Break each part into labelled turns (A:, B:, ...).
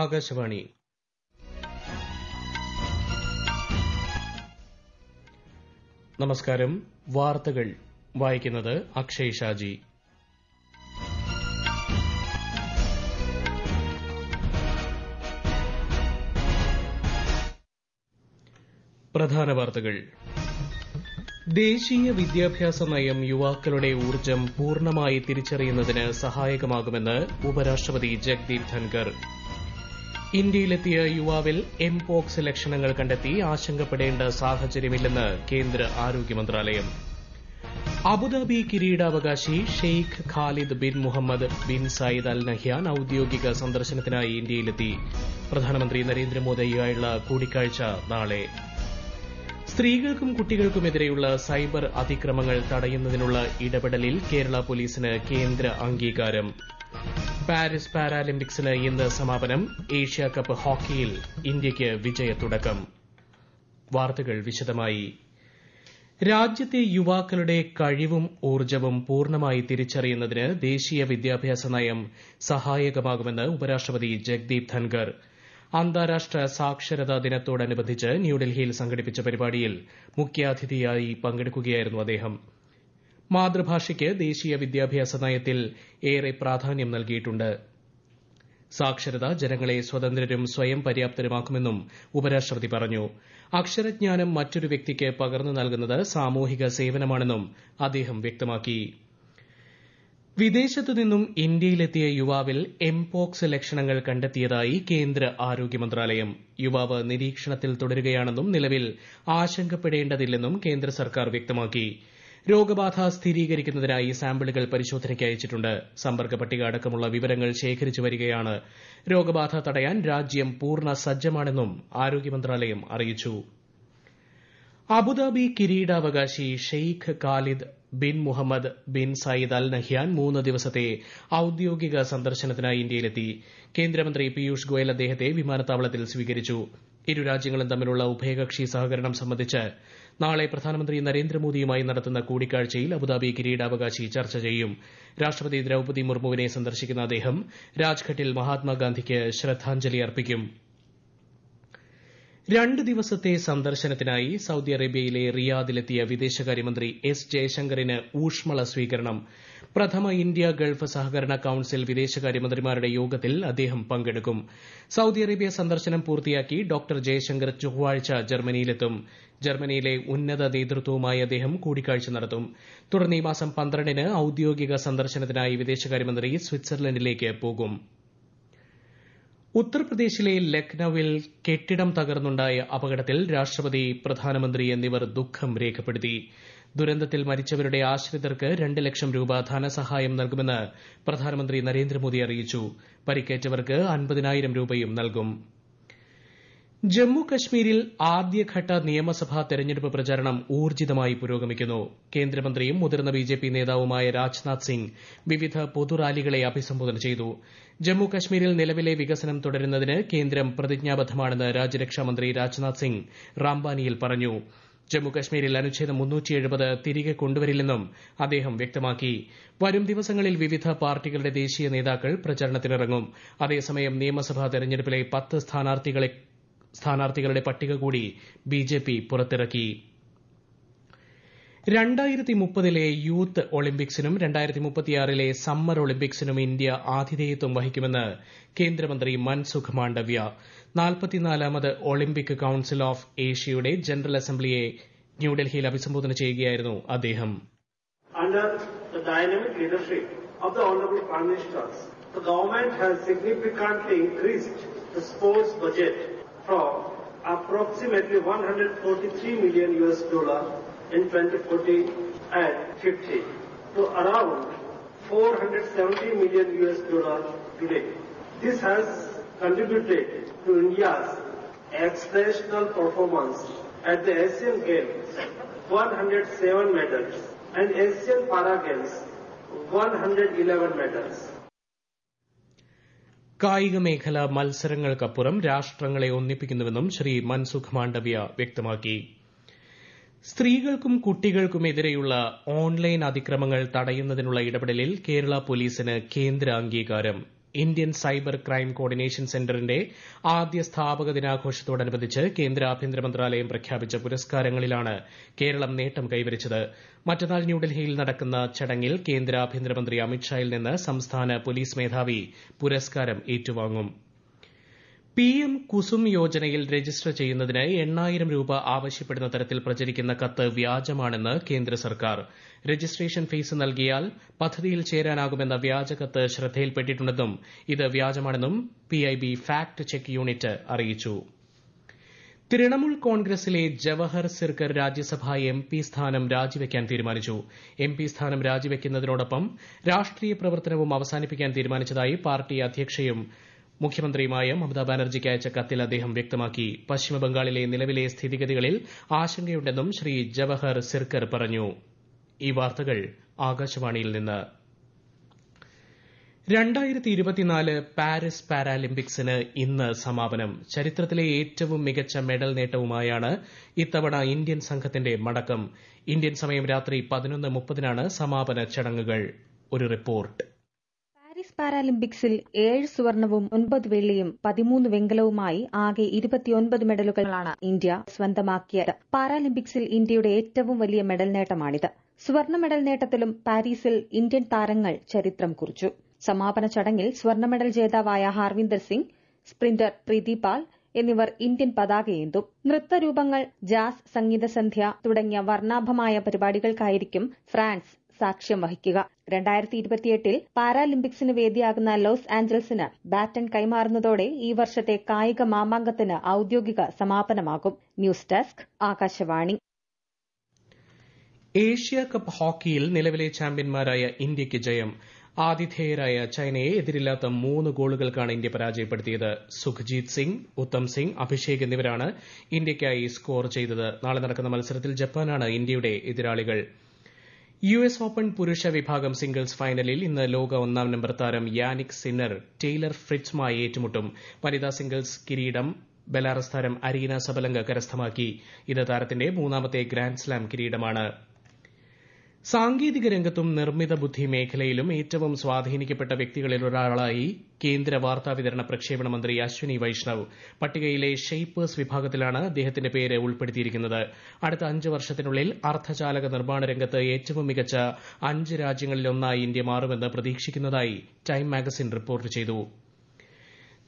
A: ആകാശവാണി നമസ്കാരം വാർത്തകൾ വായിക്കുന്നത് അക്ഷയ് ഷാജി പ്രധാന വാർത്തകൾ ദേശീയ വിദ്യാഭ്യാസ നയം യുവാക്കളുടെ ഊർജ്ജം പൂർണ്ണമായി തിരിച്ചറിയുന്നതിന് സഹായകമാകുമെന്ന് ഉപരാഷ്ട്രപതി ജഗ്ദീപ് ധൻഖർ ഇന്ത്യയിലെത്തിയ യുവാവിൽ എം പോക്സ് ലക്ഷണങ്ങൾ കണ്ടെത്തി ആശങ്കപ്പെടേണ്ട സാഹചര്യമില്ലെന്ന് കേന്ദ്ര ആരോഗ്യ മന്ത്രാലയം അബുദാബി കിരീടാവകാശി Sheikh Khalid bin Mohammed bin Zayed Al Nahyan ഔദ്യോഗിക സന്ദർശനത്തിനായി ഇന്ത്യയിലെത്തി പ്രധാനമന്ത്രി നരേന്ദ്രമോദിയുമായുള്ള കൂടിക്കാഴ്ച നാളെ സ്ത്രീകൾക്കും കുട്ടികൾക്കുമെതിരെയുള്ള സൈബർ അതിക്രമങ്ങൾ തടയുന്നതിനുള്ള ഇടപെടലിൽ കേരള പോലീസിന് കേന്ദ്ര അംഗീകാരം പാരീസ് പാരാലിമ്പിക്സിന് ഇന്ന് സമാപനം ഏഷ്യ കപ്പ് ഹോക്കിയിൽ ഇന്ത്യയ്ക്ക് വിജയത്തുടക്കം വാർത്തകൾ വിശദമായി രാജ്യത്തെ യുവാക്കളുടെ കഴിവും ഊർജ്ജവും പൂർണ്ണമായി തിരിച്ചറിയുന്നതിന് ദേശീയ വിദ്യാഭ്യാസ നയം സഹായകമാകുമെന്ന് ഉപരാഷ്ട്രപതി ജഗ്ദീപ് ധൻഖർ അന്താരാഷ്ട്ര സാക്ഷരതാ ദിനത്തോടനുബന്ധിച്ച് ന്യൂഡൽഹിയിൽ സംഘടിപ്പിച്ച പരിപാടിയിൽ മുഖ്യാതിഥിയായി പങ്കെടുക്കുകയായിരുന്നു അദ്ദേഹം മാതൃഭാഷയ്ക്ക് ദേശീയ വിദ്യാഭ്യാസ നയത്തിൽ ഏറെ പ്രാധാന്യം നൽകിയിട്ടുണ്ട് സാക്ഷരത ജനങ്ങളെ സ്വതന്ത്രരും സ്വയം പര്യാപ്തരുമാക്കുമെന്നും ഉപരാഷ്ട്രപതി പറഞ്ഞു അക്ഷരജ്ഞാനം മറ്റൊരു വ്യക്തിക്ക് പകർന്നു നൽകുന്നത് സാമൂഹിക സേവനമാണെന്നും അദ്ദേഹം വ്യക്തമാക്കി വിദേശത്തു നിന്നും ഇന്ത്യയിലെത്തിയ യുവാവിൽ എംപോക്സ് ലക്ഷണങ്ങൾ കണ്ടെത്തിയതായി കേന്ദ്ര ആരോഗ്യ മന്ത്രാലയം യുവാവ് നിരീക്ഷണത്തിൽ തുടരുകയാണെന്നും നിലവിൽ ആശങ്കപ്പെടേണ്ടതില്ലെന്നും കേന്ദ്ര സർക്കാർ വ്യക്തമാക്കി രോഗബാധ സ്ഥിരീകരിക്കുന്നതിനായി സാമ്പിളുകൾ പരിശോധനയ്ക്ക് അയച്ചിട്ടുണ്ട് സമ്പർക്ക പട്ടിക അടക്കമുള്ള വിവരങ്ങൾ ശേഖരിച്ചു വരികയാണ് രോഗബാധ തടയാൻ രാജ്യം പൂർണ്ണ സജ്ജമാണെന്നും ആരോഗ്യ മന്ത്രാലയം അറിയിച്ചു അബുദാബി കിരീടാവകാശി Sheikh Khalid bin Mohammed bin Zayed Al Nahyan മൂന്ന് ദിവസത്തെ ഔദ്യോഗിക സന്ദർശനത്തിനായി ഇന്ത്യയിലെത്തി കേന്ദ്രമന്ത്രി പീയൂഷ് ഗോയൽ അദ്ദേഹത്തെ വിമാനത്താവളത്തിൽ സ്വീകരിച്ചു ഇരു രാജ്യങ്ങളും തമ്മിലുള്ള ഉഭയകക്ഷി സഹകരണം സംബന്ധിച്ച് നാളെ പ്രധാനമന്ത്രി നരേന്ദ്രമോദിയുമായി നടത്തുന്ന കൂടിക്കാഴ്ചയിൽ അബുദാബി കിരീടാവകാശി ചർച്ച ചെയ്യും രാഷ്ട്രപതി ദ്രൌപതി മുർമുവിനെ സന്ദർശിക്കുന്ന അദ്ദേഹം രാജ്ഘട്ടിൽ മഹാത്മാഗാന്ധിക്ക് ശ്രദ്ധാഞ്ജലി അർപ്പിക്കും രണ്ട് ദിവസത്തെ സന്ദർശനത്തിനായി സൌദി അറേബ്യയിലെ റിയാദിലെത്തിയ വിദേശകാര്യമന്ത്രി എസ് ജയശങ്കറിന് ഊഷ്മള സ്വീകരണം പ്രഥമ ഇന്ത്യ ഗൾഫ് സഹകരണ കൌൺസിൽ വിദേശകാര്യമന്ത്രിമാരുടെ യോഗത്തിൽ അദ്ദേഹം പങ്കെടുക്കും സൌദി അറേബ്യ സന്ദർശനം പൂർത്തിയാക്കി ഡോക്ടർ ജയശങ്കർ ചൊവ്വാഴ്ച ജർമ്മനിയിലെത്തും ജർമ്മനിയിലെ ഉന്നത നേതൃത്വവുമായി അദ്ദേഹം കൂടിക്കാഴ്ച നടത്തും തുടർന്ന് ഈ മാസം പന്ത്രണ്ടിന് ഔദ്യോഗിക സന്ദർശനത്തിനായി വിദേശകാര്യമന്ത്രി സ്വിറ്റ്സർലന്റിലേക്ക് പോകും ഉത്തർപ്രദേശിലെ ലക്നൌവിൽ കെട്ടിടം തകർന്നുണ്ടായ അപകടത്തിൽ രാഷ്ട്രപതി പ്രധാനമന്ത്രി എന്നിവർ ദുഃഖം രേഖപ്പെടുത്തി ദുരന്തത്തിൽ മരിച്ചവരുടെ ആശ്രിതർക്ക് രണ്ട് ലക്ഷം രൂപ ധനസഹായം നൽകുമെന്ന് പ്രധാനമന്ത്രി നരേന്ദ്രമോദി പരിക്കേറ്റവർക്ക് അൻപതിനായിരം രൂപയും നൽകും ജമ്മു കശ്മീരിൽ ആദ്യഘട്ട നിയമസഭാ തെരഞ്ഞെടുപ്പ് പ്രചാരണം ഊർജ്ജിതമായി പുരോഗമിക്കുന്നു കേന്ദ്രമന്ത്രിയും മുതിർന്ന ബിജെപി നേതാവുമായ രാജ്നാഥ് സിംഗ് വിവിധ പൊതുറാലികളെ അഭിസംബോധന ചെയ്തു ജമ്മു കശ്മീരിൽ നിലവിലെ വികസനം തുടരുന്നതിന് കേന്ദ്രം പ്രതിജ്ഞാബദ്ധമാണെന്ന് രാജ്യരക്ഷാമന്ത്രി രാജ്നാഥ് സിംഗ് റാംബാനിയിൽ പറഞ്ഞു ജമ്മു കശ്മീരിൽ അനുച്ഛേദം തിരികെ കൊണ്ടുവരില്ലെന്നും അദ്ദേഹം വ്യക്തമാക്കി വരും ദിവസങ്ങളിൽ വിവിധ പാർട്ടികളുടെ ദേശീയ നേതാക്കൾ പ്രചാരണത്തിനിറങ്ങും അതേസമയം നിയമസഭാ തെരഞ്ഞെടുപ്പിലെ പത്ത് സ്ഥാനാർത്ഥികളെ സ്ഥാനാർത്ഥികളുടെ പട്ടിക കൂടി ബിജെപി പുറത്തിറക്കി രണ്ടായിരത്തി മുപ്പതിലെ യൂത്ത് ഒളിമ്പിക്സിനും രണ്ടായിരത്തി മുപ്പത്തിയാറിലെ സമ്മർ ഒളിമ്പിക്സിനും ഇന്ത്യ ആതിഥേയത്വം വഹിക്കുമെന്ന് കേന്ദ്രമന്ത്രി മൻസുഖ് മാണ്ഡവ്യ നാൽപ്പത്തിനാലാമത് ഒളിമ്പിക് കൌൺസിൽ ഓഫ് ഏഷ്യയുടെ ജനറൽ അസംബ്ലിയെ ന്യൂഡൽഹിയിൽ അഭിസംബോധന ചെയ്യുകയായിരുന്നു അദ്ദേഹം Under the dynamic leadership of the Honorable the government has significantly increased the sports budget from approximately 143 million US dollar in 2040 and 50 to around 470 million US dollar today. This has contributed to India's exceptional performance at the Asian Games, 107 medals, and Asian Para Games, 111 medals. കായിക മേഖല മത്സരങ്ങൾക്കപ്പുറം രാഷ്ട്രങ്ങളെ ഒന്നിപ്പിക്കുന്നുവെന്നും ശ്രീ മൻസുഖ് മാണ്ഡവ്യ വ്യക്തമാക്കി സ്ത്രീകൾക്കും കുട്ടികൾക്കും online അതിക്രമങ്ങൾ തടയുന്നതിനുള്ള ഇടപെടലിൽ കേരള പോലീസിന് കേന്ദ്ര അംഗീകാരം ഇന്ത്യൻ സൈബർ ക്രൈം കോർഡിനേഷൻ സെന്ററിന്റെ ആദ്യ സ്ഥാപക ദിനാഘോഷത്തോടനുബന്ധിച്ച് കേന്ദ്ര ആഭ്യന്തര മന്ത്രാലയം പ്രഖ്യാപിച്ച പുരസ്കാരങ്ങളിലാണ് കേരളം നേട്ടം കൈവരിച്ചത് മറ്റന്നാൾ ന്യൂഡൽഹിയിൽ നടക്കുന്ന ചടങ്ങിൽ കേന്ദ്ര ആഭ്യന്തരമന്ത്രി അമിത് ഷായിൽ നിന്ന് സംസ്ഥാന പോലീസ് മേധാവി പുരസ്കാരം ഏറ്റുവാങ്ങും പിഎം കുസും യോജനയിൽ രജിസ്റ്റർ ചെയ്യുന്നതിന് എണ്ണായിരം രൂപ ആവശ്യപ്പെടുന്ന തരത്തിൽ പ്രചരിക്കുന്ന കത്ത് വ്യാജമാണെന്ന് കേന്ദ്ര സർക്കാർ രജിസ്ട്രേഷൻ ഫീസ് നൽകിയാൽ പദ്ധതിയിൽ ചേരാനാകുമെന്ന വ്യാജ കത്ത് ശ്രദ്ധയിൽപ്പെട്ടിട്ടുണ്ടെന്നും ഇത് വ്യാജമാണെന്നും പിഐബി ഫാക്ട് ചെക്ക് യൂണിറ്റ് അറിയിച്ചു തൃണമൂൽ കോൺഗ്രസിലെ ജവഹർ സിർക്കർ രാജ്യസഭാ എം പി സ്ഥാനം രാജിവെക്കാൻ തീരുമാനിച്ചു എം പി സ്ഥാനം രാജിവെക്കുന്നതിനോടൊപ്പം രാഷ്ട്രീയ പ്രവർത്തനവും അവസാനിപ്പിക്കാൻ തീരുമാനിച്ചതായി പാർട്ടി അധ്യക്ഷയും മുഖ്യമന്ത്രിയുമായ മമതാ ബാനർജിക്ക് അയച്ച കത്തിൽ അദ്ദേഹം വ്യക്തമാക്കി പശ്ചിമബംഗാളിലെ നിലവിലെ സ്ഥിതിഗതികളിൽ ആശങ്കയുണ്ടെന്നും ശ്രീ ജവഹർ സിർകർ പറഞ്ഞു ് പാരീസ് പാരാലിമ്പിക്സിന് ഇന്ന് സമാപനം ചരിത്രത്തിലെ ഏറ്റവും മികച്ച മെഡൽ നേട്ടവുമായാണ് ഇത്തവണ ഇന്ത്യൻ സംഘത്തിന്റെ മടക്കം ഇന്ത്യൻ സമയം രാത്രി പതിനൊന്ന് മുപ്പതിനാണ് സമാപന ചടങ്ങുകൾ ഒരു റിപ്പോർട്ട് പാരാലിമ്പിക്സിൽ ഏഴ് സുവർണവും ഒൻപത് വെള്ളിയും പതിമൂന്ന് വെങ്കലവുമായി ആകെ ഇരുപത്തിയൊൻപത് മെഡലുകളാണ് ഇന്ത്യ സ്വന്തമാക്കിയത് പാരാലിമ്പിക്സിൽ ഇന്ത്യയുടെ ഏറ്റവും വലിയ മെഡൽ നേട്ടമാണിത് സ്വർണ്ണ മെഡൽ നേട്ടത്തിലും പാരീസിൽ ഇന്ത്യൻ താരങ്ങൾ ചരിത്രം കുറിച്ചു സമാപന ചടങ്ങിൽ സ്വർണ്ണ മെഡൽ ജേതാവായ ഹാർവിന്ദർ സിംഗ് സ്പ്രിന്റർ പ്രീതി പാൽ എന്നിവർ ഇന്ത്യൻ പതാകയേന്തും നൃത്തരൂപങ്ങൾ ജാസ് സംഗീതസന്ധ്യ തുടങ്ങിയ വർണ്ണാഭമായ പരിപാടികൾക്കായിരിക്കും ഫ്രാൻസ് സാക്ഷ്യം വഹിക്കുക രണ്ടായിരത്തി ഇരുപത്തിയെട്ടിൽ പാരാലിമ്പിക്സിന് വേദിയാകുന്ന ലോസ് ആഞ്ചൽസിന് ബാറ്റൺ കൈമാറുന്നതോടെ ഈ വർഷത്തെ കായിക മാമാങ്കത്തിന് ഔദ്യോഗിക സമാപനമാകും news desk Akashvani Asia cup ഹോക്കിയിൽ നിലവിലെ ചാമ്പ്യന്മാരായ ഇന്ത്യയ്ക്ക് ജയം ആതിഥേയരായ ചൈനയെ എതിരില്ലാത്ത മൂന്ന് ഗോളുകൾക്കാണ് ഇന്ത്യ പരാജയപ്പെടുത്തിയത് സുഖ്ജീത് സിംഗ് ഉത്തം സിംഗ് അഭിഷേക് എന്നിവരാണ് ഇന്ത്യയ്ക്കായി സ്കോർ ചെയ്തത് നാളെ നടക്കുന്ന മത്സരത്തിൽ ജപ്പാനാണ് ഇന്ത്യയുടെ എതിരാളികൾ യുഎസ് ഓപ്പൺ പുരുഷ വിഭാഗം സിംഗിൾസ് ഫൈനലിൽ ഇന്ന് ലോക ഒന്നാം നമ്പർ താരം യാനിക് സിന്നർ ടെയ്ലർ ഫ്രിറ്റ്സുമായി ഏറ്റുമുട്ടും വനിതാ സിംഗിൾസ് കിരീടം ബെലാറസ് താരം അരീന സബലങ്ക കരസ്ഥമാക്കി ഇത് താരത്തിന്റെ മൂന്നാമത്തെ ഗ്രാൻഡ് സ്ലാം കിരീടമാണ് സാങ്കേതിക രംഗത്തും നിർമ്മിത ബുദ്ധി മേഖലയിലും ഏറ്റവും സ്വാധീനിക്കപ്പെട്ട വ്യക്തികളിൽ ഒരാളായി കേന്ദ്ര വാർത്താ വിതരണ പ്രക്ഷേപണ മന്ത്രി അശ്വനി വൈഷ്ണവ് പട്ടികയിലെ ഷെയ്പേഴ്സ് വിഭാഗത്തിലാണ് അദ്ദേഹത്തിന്റെ പേര് ഉൾപ്പെടുത്തിയിരിക്കുന്നത് അടുത്ത അഞ്ച് വർഷത്തിനുള്ളിൽ അർദ്ധചാലക നിർമ്മാണ രംഗത്ത് ഏറ്റവും മികച്ച അഞ്ച് രാജ്യങ്ങളിലൊന്നായി ഇന്ത്യ മാറുമെന്ന് പ്രതീക്ഷിക്കുന്നതായി ടൈം മാഗസിൻ റിപ്പോർട്ട് ചെയ്തു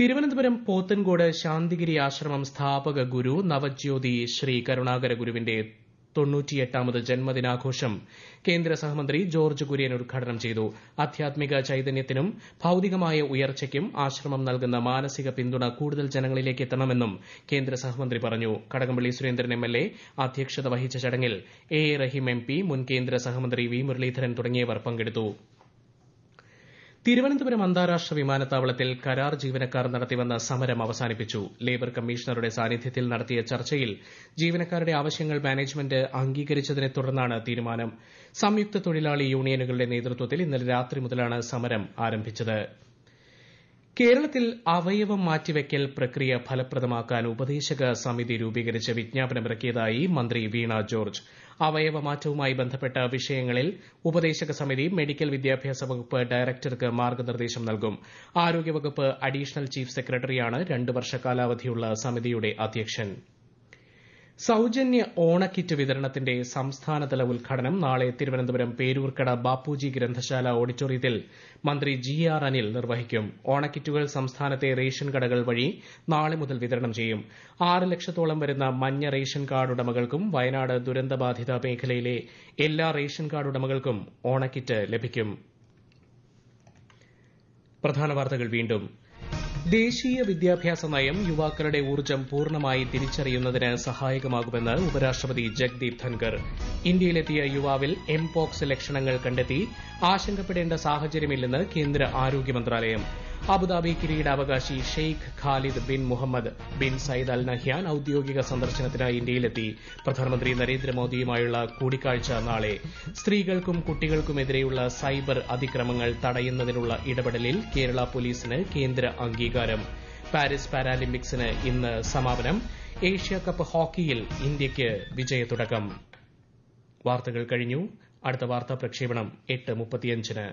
A: തിരുവനന്തപുരം പോത്തൻകോട് ശാന്തിഗിരി ആശ്രമം സ്ഥാപക ഗുരു നവജ്യോതി ശ്രീ കരുണാകര ഗുരുവിന്റെ തൊണ്ണൂറ്റിയെട്ടാമത് ജന്മദിനാഘോഷം കേന്ദ്ര സഹമന്ത്രി ജോർജ്ജ് കുര്യൻ ഉദ്ഘാടനം ചെയ്തു ആധ്യാത്മിക ചൈതന്യത്തിനും ഭൌതികമായ ഉയർച്ചയ്ക്കും ആശ്രമം നൽകുന്ന മാനസിക പിന്തുണ കൂടുതൽ ജനങ്ങളിലേക്ക് എത്തണമെന്നും കേന്ദ്ര സഹമന്ത്രി പറഞ്ഞു കടകംപള്ളി സുരേന്ദ്രൻ എംഎൽഎ അധ്യക്ഷത വഹിച്ച ചടങ്ങിൽ എ എ റഹീം എംപി മുൻ കേന്ദ്ര സഹമന്ത്രി വി മുരളീധരൻ തുടങ്ങിയവർ പങ്കെടുത്തു തിരുവനന്തപുരം അന്താരാഷ്ട്ര വിമാനത്താവളത്തിൽ കരാർ ജീവനക്കാർ നടത്തിവന്ന സമരം അവസാനിപ്പിച്ചു ലേബർ കമ്മീഷണറുടെ സാന്നിധ്യത്തിൽ നടത്തിയ ചർച്ചയിൽ ജീവനക്കാരുടെ ആവശ്യങ്ങൾ മാനേജ്മെന്റ് അംഗീകരിച്ചതിനെ തുടർന്നാണ് തീരുമാനം സംയുക്ത തൊഴിലാളി യൂണിയനുകളുടെ നേതൃത്വത്തിൽ ഇന്നലെ രാത്രി മുതലാണ് സമരം ആരംഭിച്ചത് കേരളത്തിൽ അവയവം മാറ്റിവയ്ക്കൽ പ്രക്രിയ ഫലപ്രദമാക്കാൻ ഉപദേശക സമിതി രൂപീകരിച്ച് വിജ്ഞാപനമിറക്കിയതായി മന്ത്രി വീണ ജോർജ് അവയവമാറ്റവുമായി ബന്ധപ്പെട്ട വിഷയങ്ങളിൽ ഉപദേശക സമിതി മെഡിക്കൽ വിദ്യാഭ്യാസ വകുപ്പ് ഡയറക്ടർക്ക് മാർഗ്ഗനിർദ്ദേശം നൽകും ആരോഗ്യവകുപ്പ് അഡീഷണൽ ചീഫ് സെക്രട്ടറിയാണ് രണ്ട് വർഷ കാലാവധിയുള്ള സമിതിയുടെ അധ്യക്ഷൻ സൌജന്യ ഓണക്കിറ്റ് വിതരണത്തിന്റെ സംസ്ഥാനതല ഉദ്ഘാടനം നാളെ തിരുവനന്തപുരം പേരൂർക്കട ബാപ്പുജി ഗ്രന്ഥശാല ഓഡിറ്റോറിയത്തിൽ മന്ത്രി ജി ആർ അനിൽ നിർവഹിക്കും ഓണക്കിറ്റുകൾ സംസ്ഥാനത്തെ റേഷൻ കടകൾ വഴി നാളെ മുതൽ വിതരണം ചെയ്യും ആറ് ലക്ഷത്തോളം വരുന്ന മഞ്ഞ റേഷൻ കാർഡ് ഉടമകൾക്കും വയനാട് ദുരന്തബാധിത മേഖലയിലെ എല്ലാ റേഷൻ കാർഡ് ഉടമകൾക്കും ഓണക്കിറ്റ് ലഭിക്കും ദേശീയ വിദ്യാഭ്യാസ നയം യുവാക്കളുടെ ഊർജ്ജം പൂർണ്ണമായി തിരിച്ചറിയുന്നതിന് സഹായകമാകുമെന്ന് ഉപരാഷ്ട്രപതി ജഗ്ദീപ് ധൻകർ ഇന്ത്യയിലെത്തിയ യുവാവിൽ എംപോക്സ് ലക്ഷണങ്ങൾ കണ്ടെത്തി ആശങ്കപ്പെടേണ്ട സാഹചര്യമില്ലെന്ന് കേന്ദ്ര ആരോഗ്യ മന്ത്രാലയം അബുദാബി കിരീടാവകാശി Sheikh Khalid bin Mohammed bin Zayed Al Nahyan ഔദ്യോഗിക സന്ദർശനത്തിനായി ഇന്ത്യയിലെത്തി പ്രധാനമന്ത്രി നരേന്ദ്രമോദിയുമായുള്ള കൂടിക്കാഴ്ച നാളെ സ്ത്രീകൾക്കും കുട്ടികൾക്കുമെതിരെയുള്ള സൈബർ അതിക്രമങ്ങൾ തടയുന്നതിനുള്ള ഇടപെടലിൽ കേരള പോലീസിന് കേന്ദ്ര അംഗീകാരം പാരീസ് പാരാലിമ്പിക്സിന് ഇന്ന് സമാപനം കപ്പ് ഹോക്കിയിൽ ഇന്ത്യയ്ക്ക് വിജയത്തുടക്കം വാർത്തകൾ കഴിഞ്ഞു അടുത്ത വാർത്താ പ്രക്ഷേപണം എട്ട് മുപ്പത്തിയഞ്ചിന്